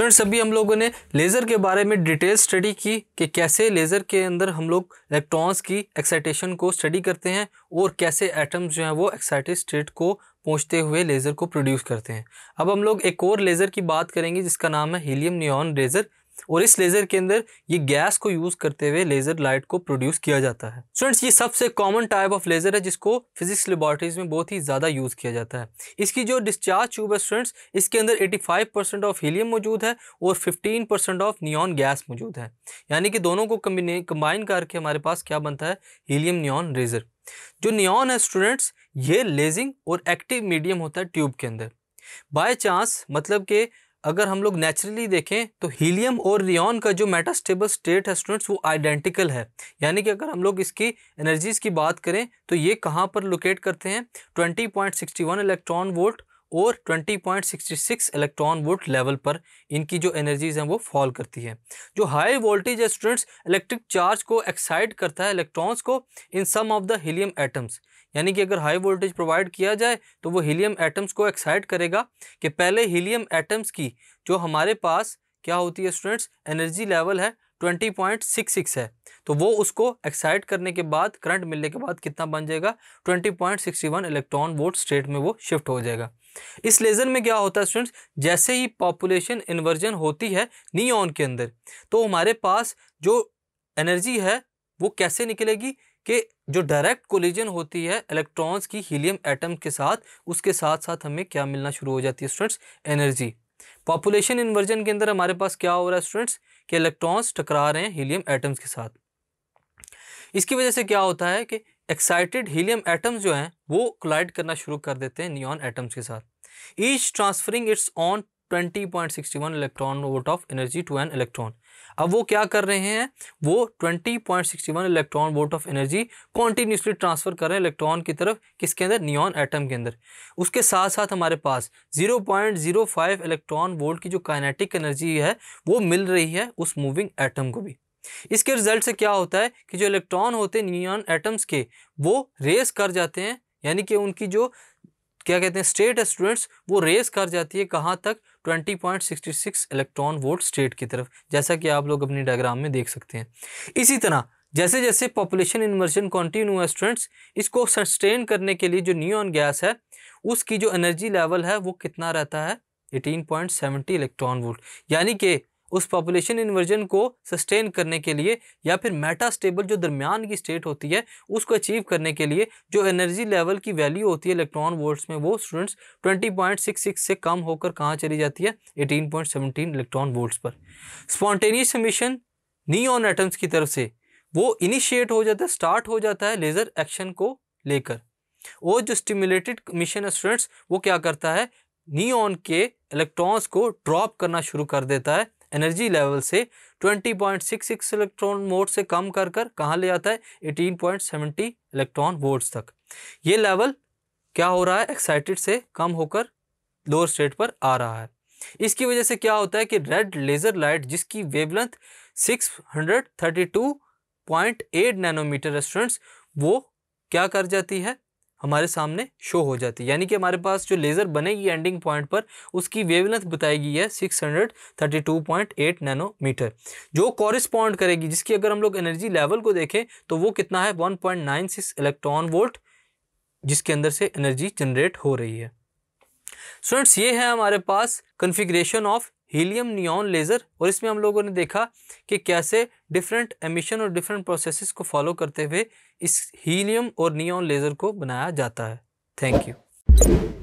students अभी हम लोगों ने लेज़र के बारे में डिटेल स्टडी की कि कैसे लेज़र के अंदर हम लोग इलेक्ट्रॉन्स की एक्साइटेशन को स्टडी करते हैं और कैसे एटम्स जो हैं वो एक्साइटेड स्टेट को पहुंचते हुए लेज़र को प्रोड्यूस करते हैं अब हम लोग एक और लेज़र की बात करेंगे जिसका नाम है हीलियम नियॉन लेज़र और इस लेज़र के अंदर ये गैस को यूज़ करते हुए लेज़र लाइट को प्रोड्यूस किया जाता है स्टूडेंट्स ये सबसे कॉमन टाइप ऑफ लेज़र है जिसको फिजिक्स लेबोरेटरीज में बहुत ही ज़्यादा यूज़ किया जाता है इसकी जो डिस्चार्ज ट्यूब है स्टूडेंट्स इसके अंदर 85% ऑफ हीलियम मौजूद है और 15% ऑफ नियॉन गैस मौजूद है यानी कि दोनों को कंबाइन करके हमारे पास क्या बनता है हीलियम नियॉन लेज़र जो नियॉन है स्टूडेंट्स ये लेजिंग और एक्टिव मीडियम होता है ट्यूब के अंदर बाय चांस मतलब के अगर हम लोग नेचुरली देखें तो हीलियम और रियॉन का जो मेटास्टेबल स्टेट है स्टूडेंट्स वो आइडेंटिकल है यानी कि अगर हम लोग इसकी एनर्जीज़ की बात करें तो ये कहाँ पर लोकेट करते हैं 20.61 इलेक्ट्रॉन वोल्ट और 20.66 इलेक्ट्रॉन वोल्ट लेवल पर इनकी जो एनर्जीज हैं वो फॉल करती है जो हाई वोल्टेज है स्टूडेंट्स इलेक्ट्रिक चार्ज को एक्साइट करता है इलेक्ट्रॉन्स को in some of the helium atoms यानी कि अगर हाई वोल्टेज प्रोवाइड किया जाए तो वो हीलियम एटम्स को एक्साइट करेगा कि पहले हीलियम एटम्स की जो हमारे पास क्या होती है स्टूडेंट्स एनर्जी लेवल है 20.66 है तो वो उसको एक्साइट करने के बाद करंट मिलने के बाद कितना बन जाएगा 20.61 इलेक्ट्रॉन वोल्ट स्टेट में वो शिफ्ट हो जाएगा इस लेज़र में क्या होता है स्टूडेंट्स जैसे ही पॉपुलेशन इन्वर्जन होती है नियॉन के अंदर तो हमारे पास जो एनर्जी है वो कैसे निकलेगी कि जो डायरेक्ट कोलिजन होती है इलेक्ट्रॉन्स की हीलियम एटम के साथ उसके साथ साथ हमें क्या मिलना शुरू हो जाती है स्टूडेंट्स एनर्जी पॉपुलेशन इन्वर्जन के अंदर हमारे पास क्या हो रहा है स्टूडेंट्स कि इलेक्ट्रॉन्स टकरा रहे हैं हीलियम एटम्स के साथ इसकी वजह से क्या होता है कि एक्साइटेड हीलियम एटम्स जो हैं वो कोलाइड करना शुरू कर देते हैं नियॉन एटम्स के साथ each transferring its on 20.61 electron volt of energy to an electron अब वो क्या कर रहे हैं वो 20.61 electron volt of energy continuously transfer कर रहे हैं इलेक्ट्रॉन की तरफ किसके अंदर नियॉन एटम के अंदर उसके साथ साथ हमारे पास 0.05 इलेक्ट्रॉन वोल्ट की जो काइनेटिक एनर्जी है वो मिल रही है उस मूविंग एटम को भी इसके रिजल्ट से क्या होता है कि जो इलेक्ट्रॉन होते हैं नियॉन एटम्स के वो रेस कर जाते हैं यानी कि उनकी जो क्या कहते हैं स्टेट स्टूडेंट्स वो रेस कर जाती है कहाँ तक 20.66 इलेक्ट्रॉन वोल्ट स्टेट की तरफ जैसा कि आप लोग अपनी डायग्राम में देख सकते हैं इसी तरह जैसे जैसे पॉपुलेशन इन्वर्जन कंटिन्यू है स्टूडेंट्स इसको सस्टेन करने के लिए जो न्यून गैस है उसकी जो एनर्जी लेवल है वो कितना रहता है 18.70 इलेक्ट्रॉन वोल्ट यानी कि उस पॉपुलेशन इन्वर्जन को सस्टेन करने के लिए या फिर मेटा स्टेबल जो दरमियान की स्टेट होती है उसको अचीव करने के लिए जो एनर्जी लेवल की वैल्यू होती है इलेक्ट्रॉन वोल्ट्स में वो स्टूडेंट्स 20.66 से कम होकर कहाँ चली जाती है 18.17 इलेक्ट्रॉन वोल्ट्स पर स्पॉन्टेनियस एमिशन ऑन एटम्स की तरफ से वो इनिशिएट हो जाता है स्टार्ट हो जाता है लेज़र एक्शन को लेकर और जो स्टिमुलेटेड मिशन स्टूडेंट्स वो क्या करता है ऑन के इलेक्ट्रॉन्स को ड्रॉप करना शुरू कर देता है एनर्जी लेवल से 20.66 इलेक्ट्रॉन वोट से कम कर कर कहाँ ले जाता है 18.70 इलेक्ट्रॉन वोट्स तक ये लेवल क्या हो रहा है एक्साइटेड से कम होकर लोअर स्टेट पर आ रहा है इसकी वजह से क्या होता है कि रेड लेज़र लाइट जिसकी वेवलेंथ 632.8 नैनोमीटर स्टूडेंट्स वो क्या कर जाती है हमारे सामने शो हो जाती है यानी कि हमारे पास जो लेज़र बनेगी एंडिंग पॉइंट पर उसकी वेवलेंथ बताई गई है 632.8 नैनोमीटर जो कॉरिस्पॉन्ड करेगी जिसकी अगर हम लोग एनर्जी लेवल को देखें तो वो कितना है 1.96 इलेक्ट्रॉन वोल्ट जिसके अंदर से एनर्जी जनरेट हो रही है स्टूडेंट्स ये है हमारे पास configuration of helium neon laser और इसमें हम लोगों ने देखा कि कैसे डिफरेंट एमिशन और डिफरेंट प्रोसेसेस को फॉलो करते हुए इस हीलियम और नियॉन लेज़र को बनाया जाता है थैंक यू